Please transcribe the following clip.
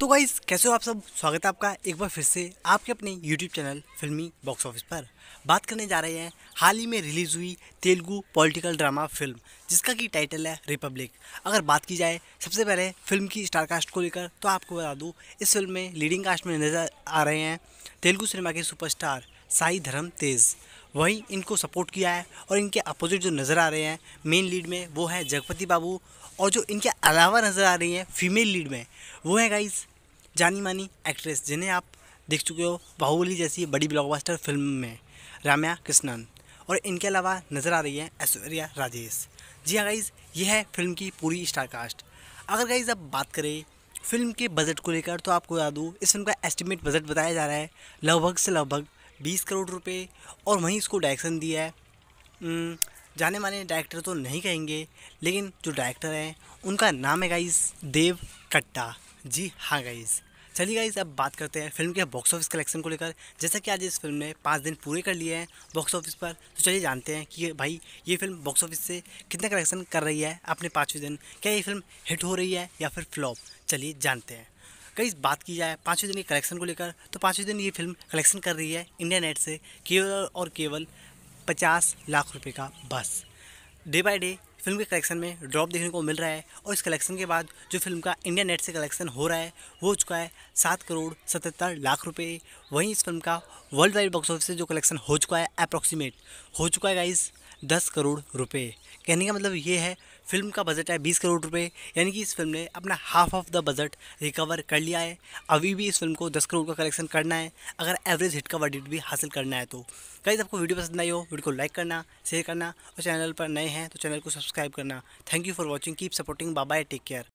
तो गाइज़ कैसे हो आप सब स्वागत है आपका एक बार फिर से आपके अपने YouTube channel Filmy box office पर बात करने जा रहे हैं हाल ही में रिलीज़ हुई तेलुगु पॉलिटिकल ड्रामा फिल्म जिसका की टाइटल है रिपब्लिक अगर बात की जाए सबसे पहले फिल्म की स्टार कास्ट को लेकर तो आपको बता दूँ इस फिल्म में लीडिंग कास्ट में नज़र आ रहे हैं तेलुगु सिनेमा के सुपरस्टार साई धर्म तेज़ वहीं इनको सपोर्ट किया है और इनके अपोजिट जो नज़र आ रहे हैं मेन लीड में वो है जगपति बाबू और जो इनके अलावा नज़र आ रही हैं फीमेल लीड में वो है गाइज जानी मानी एक्ट्रेस जिन्हें आप देख चुके हो बाहुबली जैसी बड़ी ब्लॉकबस्टर फिल्म में राम्या कृष्णन और इनके अलावा नज़र आ रही है ऐश्वर्या राजेश जी हाँ गाइज़ ये है फिल्म की पूरी स्टार कास्ट अगर गाइज़ आप बात करें फिल्म के बजट को लेकर तो आपको बता दूँ इस फिल्म का एस्टिमेट बजट बताया जा रहा है लगभग से लगभग बीस करोड़ रुपए और वहीं इसको डायरेक्शन दिया है हम्म, जाने माने डायरेक्टर तो नहीं कहेंगे लेकिन जो डायरेक्टर हैं उनका नाम है गाइस देव कट्टा जी हाँ गाइस चलिए गाइस अब बात करते हैं फिल्म के बॉक्स ऑफिस कलेक्शन को लेकर जैसा कि आज इस फिल्म ने पाँच दिन पूरे कर लिए हैं बॉक्स ऑफिस पर तो चलिए जानते हैं कि भाई ये फिल्म बॉक्स ऑफिस से कितना कलेक्शन कर रही है अपने पाँचवें दिन क्या ये फिल्म हिट हो रही है या फिर फ्लॉप चलिए जानते हैं कई बात की जाए पाँचवें दिन के कलेक्शन को लेकर तो पाँचवें दिन ये फिल्म कलेक्शन कर रही है इंडिया नेट से केवल और केवल पचास लाख रुपये का बस डे बाय डे फिल्म के कलेक्शन में ड्रॉप देखने को मिल रहा है और इस कलेक्शन के बाद जो फिल्म का इंडिया नेट से कलेक्शन हो रहा है वो हो चुका है सात करोड़ सतहत्तर लाख रुपए वहीं इस फिल्म का वर्ल्ड वाइड बॉक्स ऑफिस से जो कलेक्शन हो चुका है अप्रॉक्सीमेट हो चुका है गाइज़ दस करोड़ रुपए कहने का मतलब ये है फिल्म का बजट है बीस करोड़ रुपए यानी कि इस फिल्म ने अपना half of the budget recover कर लिया है अभी भी इस फिल्म को दस करोड़ का कलेक्शन करना है अगर एवरेज हिट का वर्डिट भी हासिल करना है तो कहीं आपको वीडियो पसंद आई हो वीडियो को लाइक करना शेयर करना और चैनल पर नए हैं तो चैनल को सब्सक्राइब करना thank you for watching keep supporting bye take care